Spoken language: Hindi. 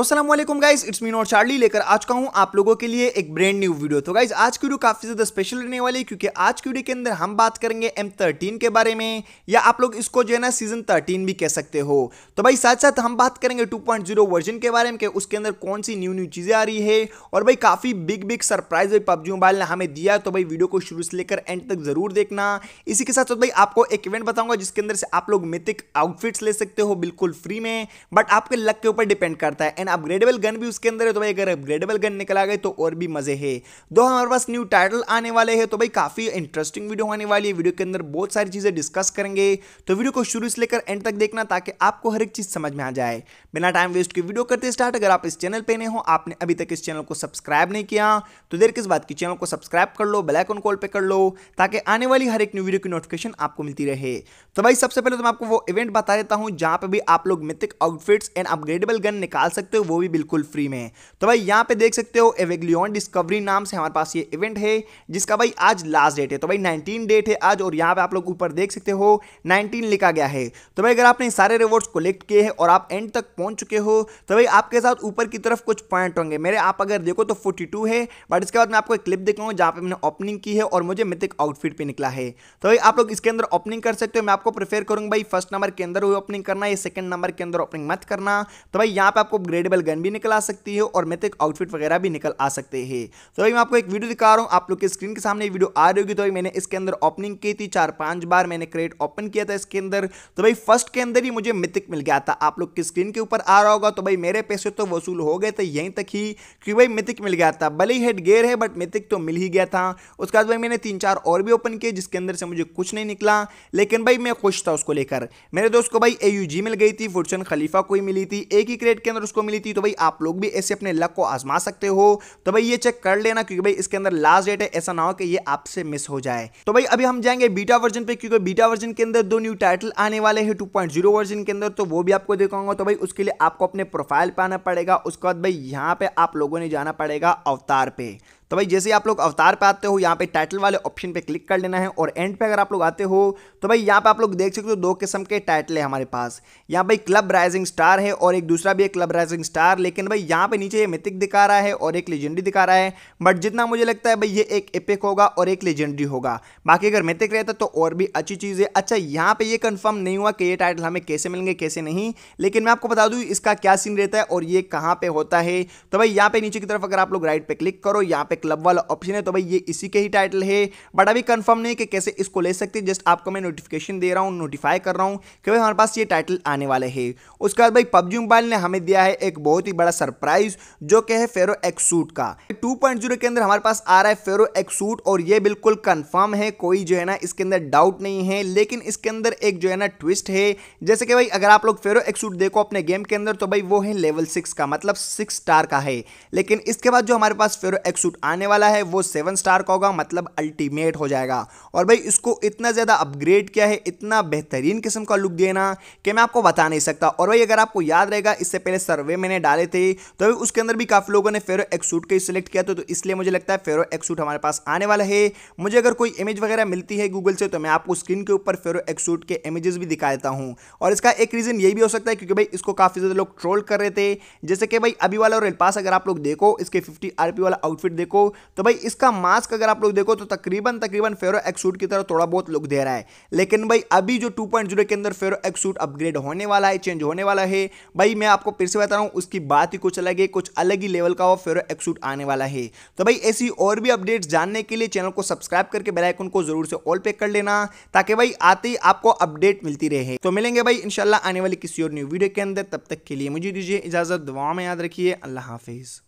असलम गाइज इट्स मीन और चार्ली लेकर आ चुका हूँ आप लोगों के लिए एक ब्रांड न्यू वीडियो तो गाइज आज की वीडियो काफ़ी ज़्यादा स्पेशल रहने वाली है क्योंकि आज की वीडियो के अंदर हम बात करेंगे M13 के बारे में या आप लोग इसको जो है ना सीजन 13 भी कह सकते हो तो भाई साथ साथ हम बात करेंगे 2.0 पॉइंट जीरो वर्जन के बारे में कि उसके अंदर कौन सी न्यू न्यू चीज़ें आ रही है और भाई काफ़ी बिग बिग सरप्राइज भाई पबजी मोबाइल ने हमें दिया तो भाई वीडियो को शुरू से लेकर एंड तक ज़रूर देखना इसी के साथ साथ भाई आपको एक इवेंट बताऊंगा जिसके अंदर से आप लोग मिथिक आउटफिट्स ले सकते हो बिल्कुल फ्री में बट आपके लक के ऊपर डिपेंड करता है एंड अपग्रेडेबल गन भी उसके अंदर है तो भाई अगर अपग्रेडेबल गन निकल आ गए तो और भी मजे है दो हमारे पास न्यू टाइटल आने वाले हैं तो भाई काफ़ी इंटरेस्टिंग वीडियो होने वाली है वीडियो के अंदर बहुत सारी चीज़ें डिस्कस करेंगे तो वीडियो को शुरू से लेकर एंड तक देखना ताकि आपको हर एक चीज़ समझ में आ जाए बिना टाइम वेस्ट की वीडियो करते स्टार्ट अगर आप इस चैनल पर नहीं हो आपने अभी तक इस चैनल को सब्सक्राइब नहीं किया तो देर किस बात की चैनल को सब्सक्राइब कर लो बेलाइकन कॉल पर कर लो ताकि आने वाली हर एक न्यू वीडियो की नोटिफिकेशन आपको मिलती रहे तो भाई सबसे पहले तो मैं आपको वो इवेंट बता देता हूँ जहां पर भी आप लोग mythic outfits and upgradeable gun निकाल सकते सकते हो वो भी बिल्कुल फ्री में है तो भाई यहाँ पे देख सकते हो एवेग्लियन डिस्कवरी नाम से हमारे पास ये इवेंट है जिसका भाई आज लास्ट डेट है तो भाई नाइनटीन डेट है आज और यहाँ पे आप लोग ऊपर देख सकते हो नाइनटीन लिखा गया है तो भाई अगर आपने सारे रिवॉर्ड्स कलेक्ट किए हैं और आप एंड तक पहुँच चुके हो तो भाई आपके साथ ऊपर की तरफ कुछ पॉइंट होंगे मेरे आप अगर देखो तो फोर्टी है बट इसके बाद मैं आपको एक क्लिप दिखाऊंगा जहाँ पर मैंने ओपनिंग की है और मुझे मिथिक आउटफिट भी निकला है तो भाई आप लोग इसके अंदर ओपनिंग कर सकते हो मैं आपको प्रेफर करूँगा भाई फर्स्ट नंबर के अंदर ओपनिंग करना या सेकंड नंबर के अंदर ओपनिंग मत करना तो भाई यहाँ पे आपको ग्रेड अपग्रेडेबल गन भी निकल आ सकती है और मेथिक आउटफिट वगैरह भी निकल आ सकते हैं तो अभी मैं आपको एक वीडियो दिखा रहा हूँ आप लोग के स्क्रीन के सामने वीडियो आ रही होगी तो मैंने इसके अंदर ओपनिंग की थी चार पांच बार मैंने क्रेट ओपन किया था इसके अंदर तो भाई फर्स्ट के अंदर ही मुझे मिथिक मिल गया था आप लोग की स्क्रीन के ऊपर आ रहा होगा तो भाई मेरे पैसे तो वसूल हो गए थे यहीं तक ही कि भाई मिथिक मिल गया था भले ही हेड गेयर है बट मिथिक तो मिल ही गया था उसके बाद भाई मैंने तीन चार और भी ओपन किए जिसके अंदर से मुझे कुछ नहीं निकला लेकिन भाई मैं खुश था उसको लेकर मेरे दोस्त को भाई ए मिल गई थी फुर्सन खलीफा को ही मिली थी एक ही क्रेट के अंदर उसको मिली मिली थी तो भाई आप लोग भी ऐसे अपने लक को आजमा सकते हो तो भाई ये चेक कर लेना क्योंकि भाई इसके अंदर लास्ट डेट है ऐसा ना हो कि ये आपसे मिस हो जाए तो भाई अभी हम जाएंगे बीटा वर्जन पे क्योंकि बीटा वर्जन के अंदर दो न्यू टाइटल आने वाले हैं टू वर्जन के अंदर तो वो भी आपको दिखाऊंगा तो भाई उसके लिए आपको अपने प्रोफाइल पे आना पड़ेगा उसके बाद भाई यहाँ पे आप लोगों ने जाना पड़ेगा अवतार पे तो भाई जैसे आप लोग अवतार पे आते हो यहाँ पे टाइटल वाले ऑप्शन पे क्लिक कर लेना है और एंड पे अगर आप लोग आते हो तो भाई यहाँ पे आप लोग देख सकते हो दो किस्म के टाइटल है हमारे पास यहाँ भाई क्लब राइजिंग स्टार है और एक दूसरा भी एक क्लब राइजिंग स्टार लेकिन भाई यहाँ पे नीचे ये मिथिक दिखा रहा है और एक लेजेंडरी दिखा रहा है बट जितना मुझे लगता है भाई ये एक एपिक होगा और एक लेजेंडरी होगा बाकी अगर मिथिक रहता तो और भी अच्छी चीज़ है अच्छा यहाँ पे ये कंफर्म नहीं हुआ कि ये टाइटल हमें कैसे मिलेंगे कैसे नहीं लेकिन मैं आपको बता दूँ इसका क्या सीन रहता है और ये कहाँ पर होता है तो भाई यहाँ पे नीचे की तरफ अगर आप लोग राइट पे क्लिक करो यहाँ पे क्लब वाला ऑप्शन है तो भाई ये इसी के ही टाइटल है बट अभी कंफर्म नहीं कि कैसे इसको ले सकते जस्ट आपको मैं नोटिफिकेशन दे रहा हूँ नोटिफाई कर रहा हूँ कि भाई हमारे पास ये टाइटल आने वाले है उसके बाद भाई पबजी मोबाइल ने हमें दिया है एक बहुत ही बड़ा सरप्राइज जो कि है फेरो एक्सूट का टू के अंदर हमारे पास आ रहा है फेरो एक्सूट और ये बिल्कुल कन्फर्म है कोई जो है ना इसके अंदर डाउट नहीं है लेकिन इसके अंदर एक जो है ना ट्विस्ट है जैसे कि भाई अगर आप लोग फेरो एक्सूट देखो अपने गेम के अंदर तो भाई वो है लेवल सिक्स का मतलब सिक्स स्टार का है लेकिन इसके बाद जो हमारे पास फेरो एक्सूट आने आने वाला है वो सेवन स्टार का होगा मतलब अल्टीमेट हो जाएगा और भाई इसको इतना ज़्यादा अपग्रेड किया है इतना बेहतरीन किस्म का लुक देना कि मैं आपको बता नहीं सकता और भाई अगर आपको याद रहेगा इससे पहले सर्वे मैंने डाले थे तो अभी उसके अंदर भी काफ़ी लोगों ने फेरो एक्सूट ही सिलेक्ट किया था तो इसलिए मुझे लगता है फेरो एक्सूट हमारे पास आने वाला है मुझे अगर कोई इमेज वगैरह मिलती है गूगल से तो मैं आपको स्क्रीन के ऊपर फेरो एक्सूट के इमेजेस भी दिखा देता हूँ और इसका एक रीज़न ये भी हो सकता है क्योंकि भाई इसको काफ़ी ज़्यादा लोग ट्रोल कर रहे थे जैसे कि भाई अभी वाला और पास अगर आप लोग देखो इसके फिफ्टी आर वाला आउटफिट देखो देखो तो भाई इसका मास्क अगर आप लोग देखो तो तकरीबन तकरीबन फेरो एक्सूट की तरह थोड़ा बहुत लुक दे रहा है लेकिन भाई अभी जो 2.0 के अंदर फेरो एक्सूट अपग्रेड होने वाला है चेंज होने वाला है भाई मैं आपको फिर से बता रहा हूँ उसकी बात ही कुछ अलग है कुछ अलग ही लेवल का वो फेरो एक्सूट आने वाला है तो भाई ऐसी और भी अपडेट्स जानने के लिए चैनल को सब्सक्राइब करके बेलाइकन को जरूर से ऑल पे कर लेना ताकि भाई आते ही आपको अपडेट मिलती रहे तो मिलेंगे भाई इनशाला आने वाली किसी और न्यू वीडियो के अंदर तब तक के लिए मुझे दीजिए इजाजत दुआ में याद रखिए अल्लाह हाफिज़